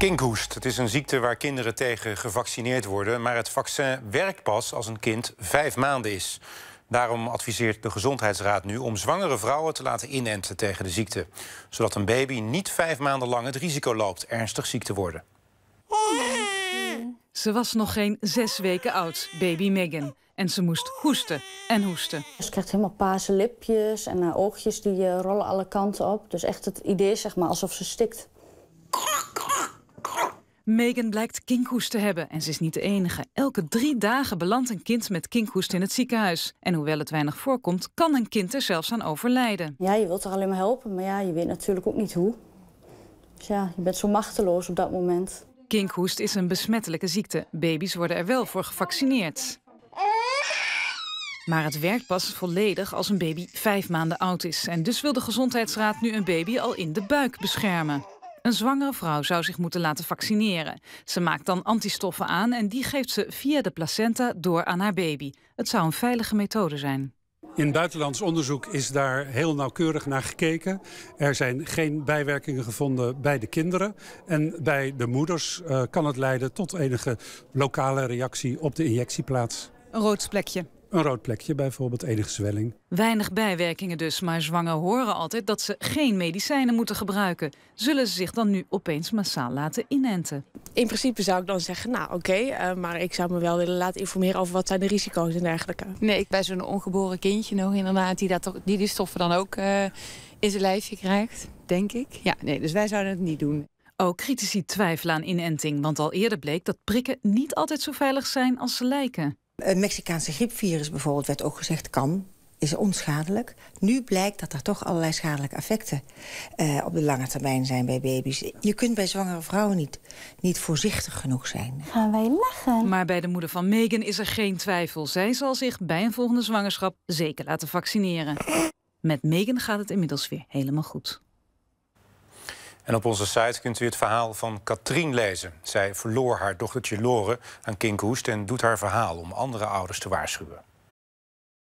Kinkhoest. Het is een ziekte waar kinderen tegen gevaccineerd worden. Maar het vaccin werkt pas als een kind vijf maanden is. Daarom adviseert de Gezondheidsraad nu om zwangere vrouwen te laten inenten tegen de ziekte. Zodat een baby niet vijf maanden lang het risico loopt ernstig ziek te worden. Ze was nog geen zes weken oud, baby Megan. En ze moest hoesten en hoesten. Ze krijgt helemaal paarse lipjes en haar oogjes die eh, rollen alle kanten op. Dus echt het idee, zeg maar, alsof ze stikt. Megan blijkt kinkhoest te hebben en ze is niet de enige. Elke drie dagen belandt een kind met kinkhoest in het ziekenhuis. En hoewel het weinig voorkomt, kan een kind er zelfs aan overlijden. Ja, je wilt er alleen maar helpen, maar ja, je weet natuurlijk ook niet hoe. Dus ja, je bent zo machteloos op dat moment. Kinkhoest is een besmettelijke ziekte. Baby's worden er wel voor gevaccineerd. Maar het werkt pas volledig als een baby vijf maanden oud is. En dus wil de Gezondheidsraad nu een baby al in de buik beschermen. Een zwangere vrouw zou zich moeten laten vaccineren. Ze maakt dan antistoffen aan en die geeft ze via de placenta door aan haar baby. Het zou een veilige methode zijn. In buitenlands onderzoek is daar heel nauwkeurig naar gekeken. Er zijn geen bijwerkingen gevonden bij de kinderen. En bij de moeders eh, kan het leiden tot enige lokale reactie op de injectieplaats. Een rood plekje. Een rood plekje bijvoorbeeld, enige zwelling. Weinig bijwerkingen dus, maar zwangen horen altijd dat ze geen medicijnen moeten gebruiken. Zullen ze zich dan nu opeens massaal laten inenten? In principe zou ik dan zeggen, nou oké, eh, maar ik zou me wel willen laten informeren over wat zijn de risico's en dergelijke. Nee, bij zo'n ongeboren kindje nog inderdaad, die dat, die, die stoffen dan ook eh, in zijn lijfje krijgt, denk ik. Ja, nee, dus wij zouden het niet doen. Ook oh, critici twijfelen aan inenting, want al eerder bleek dat prikken niet altijd zo veilig zijn als ze lijken. Het eh, Mexicaanse griepvirus bijvoorbeeld werd ook gezegd kan is onschadelijk. Nu blijkt dat er toch allerlei schadelijke effecten eh, op de lange termijn zijn bij baby's. Je kunt bij zwangere vrouwen niet, niet voorzichtig genoeg zijn. Gaan wij lachen. Maar bij de moeder van Megan is er geen twijfel. Zij zal zich bij een volgende zwangerschap zeker laten vaccineren. Met Megan gaat het inmiddels weer helemaal goed. En op onze site kunt u het verhaal van Katrien lezen. Zij verloor haar dochtertje Lore aan kinkhoest en doet haar verhaal om andere ouders te waarschuwen.